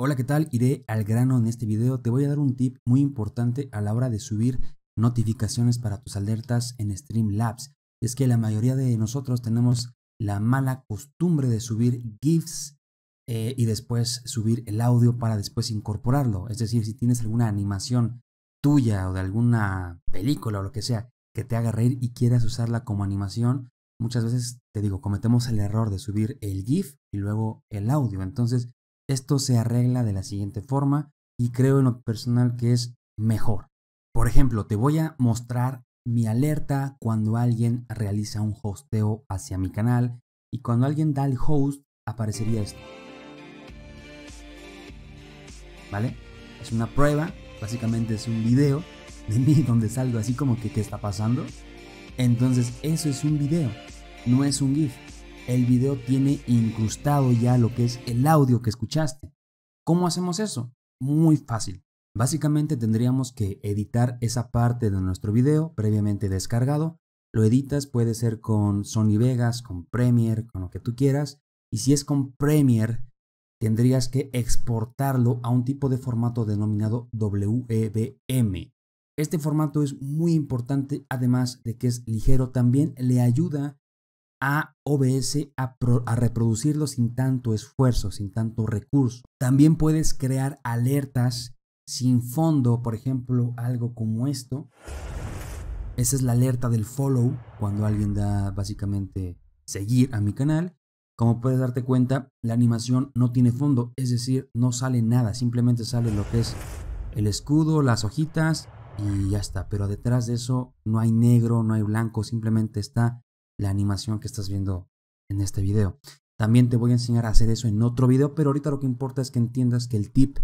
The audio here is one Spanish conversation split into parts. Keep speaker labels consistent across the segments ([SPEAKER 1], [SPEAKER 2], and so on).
[SPEAKER 1] Hola, ¿qué tal? Iré al grano en este video. Te voy a dar un tip muy importante a la hora de subir notificaciones para tus alertas en Streamlabs. Es que la mayoría de nosotros tenemos la mala costumbre de subir GIFs eh, y después subir el audio para después incorporarlo. Es decir, si tienes alguna animación tuya o de alguna película o lo que sea que te haga reír y quieras usarla como animación, muchas veces, te digo, cometemos el error de subir el GIF y luego el audio. Entonces, esto se arregla de la siguiente forma y creo en lo personal que es mejor. Por ejemplo, te voy a mostrar mi alerta cuando alguien realiza un hosteo hacia mi canal y cuando alguien da el host aparecería esto. ¿Vale? Es una prueba, básicamente es un video de mí donde salgo así como que qué está pasando. Entonces eso es un video, no es un GIF el video tiene incrustado ya lo que es el audio que escuchaste. ¿Cómo hacemos eso? Muy fácil. Básicamente tendríamos que editar esa parte de nuestro video previamente descargado. Lo editas, puede ser con Sony Vegas, con Premiere, con lo que tú quieras. Y si es con Premiere, tendrías que exportarlo a un tipo de formato denominado WEBM. Este formato es muy importante, además de que es ligero, también le ayuda a OBS a, reproducirlo sin tanto esfuerzo, sin tanto recurso. También puedes crear alertas sin fondo, por ejemplo, algo como esto. Esa es la alerta del follow, cuando alguien da básicamente seguir a mi canal. Como puedes darte cuenta, la animación no tiene fondo, es decir, no sale nada, simplemente sale lo que es el escudo, las hojitas y ya está. Pero detrás de eso no hay negro, no hay blanco, simplemente está la animación que estás viendo en este video. También te voy a enseñar a hacer eso en otro video, pero ahorita lo que importa es que entiendas que el tip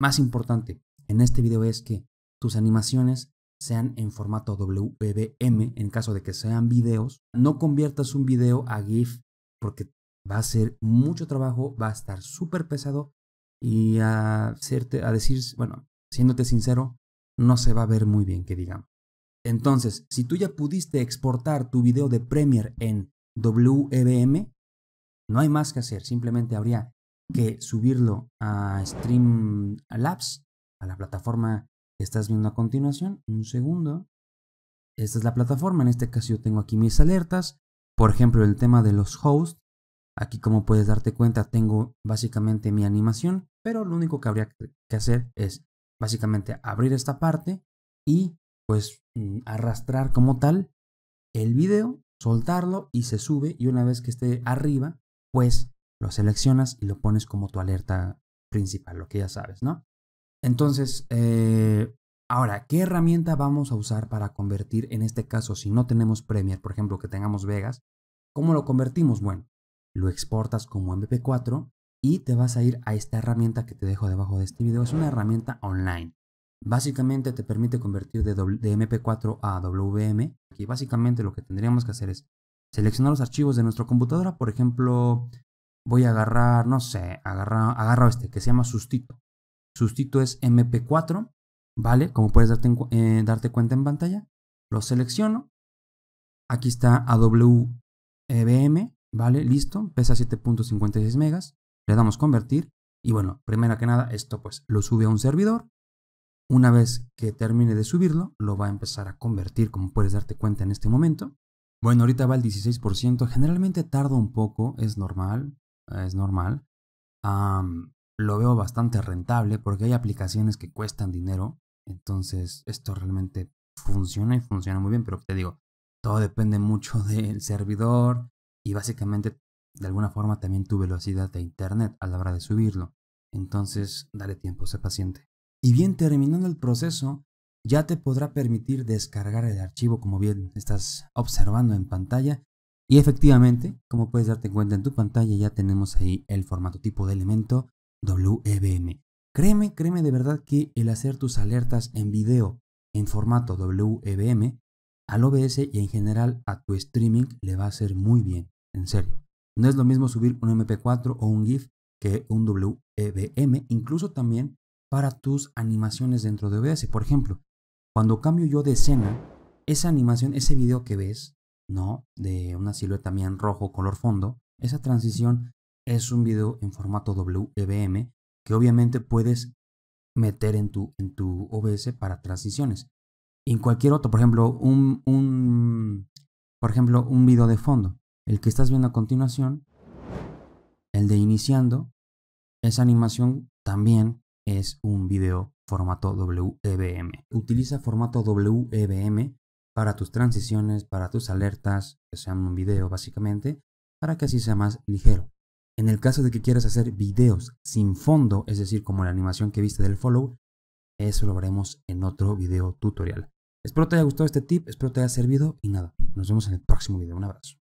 [SPEAKER 1] más importante en este video es que tus animaciones sean en formato WBM, en caso de que sean videos. No conviertas un video a GIF porque va a ser mucho trabajo, va a estar súper pesado y a, a decir, bueno, siéndote sincero, no se va a ver muy bien, que digamos. Entonces, si tú ya pudiste exportar tu video de Premiere en WEBM, no hay más que hacer, simplemente habría que subirlo a Streamlabs, a la plataforma que estás viendo a continuación. Un segundo. Esta es la plataforma, en este caso yo tengo aquí mis alertas, por ejemplo el tema de los hosts, aquí como puedes darte cuenta tengo básicamente mi animación, pero lo único que habría que hacer es básicamente abrir esta parte y pues mm, arrastrar como tal el video, soltarlo y se sube y una vez que esté arriba, pues lo seleccionas y lo pones como tu alerta principal, lo que ya sabes, ¿no? Entonces, eh, ahora, ¿qué herramienta vamos a usar para convertir en este caso si no tenemos Premiere, por ejemplo, que tengamos Vegas? ¿Cómo lo convertimos? Bueno, lo exportas como MP4 y te vas a ir a esta herramienta que te dejo debajo de este video. Es una herramienta online. Básicamente te permite convertir de, MP4 a WM. Aquí básicamente lo que tendríamos que hacer es seleccionar los archivos de nuestra computadora. Por ejemplo, voy a agarrar, no sé, agarra, agarro este que se llama sustito. Sustito es MP4, ¿vale? Como puedes darte, eh, darte cuenta en pantalla. Lo selecciono. Aquí está AWM, ¿vale? Listo. Pesa 7.56 megas. Le damos convertir. Y bueno, primero que nada, esto pues lo sube a un servidor. Una vez que termine de subirlo, lo va a empezar a convertir, como puedes darte cuenta en este momento. Bueno, ahorita va al 16%, generalmente tarda un poco, es normal, es normal. lo veo bastante rentable porque hay aplicaciones que cuestan dinero, entonces esto realmente funciona y funciona muy bien, pero te digo, todo depende mucho del servidor y básicamente de alguna forma también tu velocidad de internet a la hora de subirlo. Entonces, dale tiempo, sé paciente. Y bien, terminando el proceso, ya te podrá permitir descargar el archivo como bien estás observando en pantalla. Y efectivamente, como puedes darte cuenta en tu pantalla, ya tenemos ahí el formato tipo de elemento WEBM. Créeme, créeme de verdad que el hacer tus alertas en video en formato WEBM al OBS y en general a tu streaming le va a ser muy bien, en serio. No es lo mismo subir un MP4 o un GIF que un WEBM, incluso también para tus animaciones dentro de OBS. Por ejemplo, cuando cambio yo de escena, esa animación, ese video que ves, ¿no? De una silueta también rojo, color fondo, esa transición es un video en formato WBM e que obviamente puedes meter en tu, en tu OBS para transiciones. En cualquier otro, por ejemplo, un, un, por ejemplo, un video de fondo, el que estás viendo a continuación, el de iniciando, esa animación también es un video formato WEBM. Utiliza formato WEBM para tus transiciones, para tus alertas, que sean un video básicamente, para que así sea más ligero. En el caso de que quieras hacer videos sin fondo, es decir, como la animación que viste del follow, eso lo veremos en otro video tutorial. Espero te haya gustado este tip, espero te haya servido y nada, nos vemos en el próximo video. Un abrazo.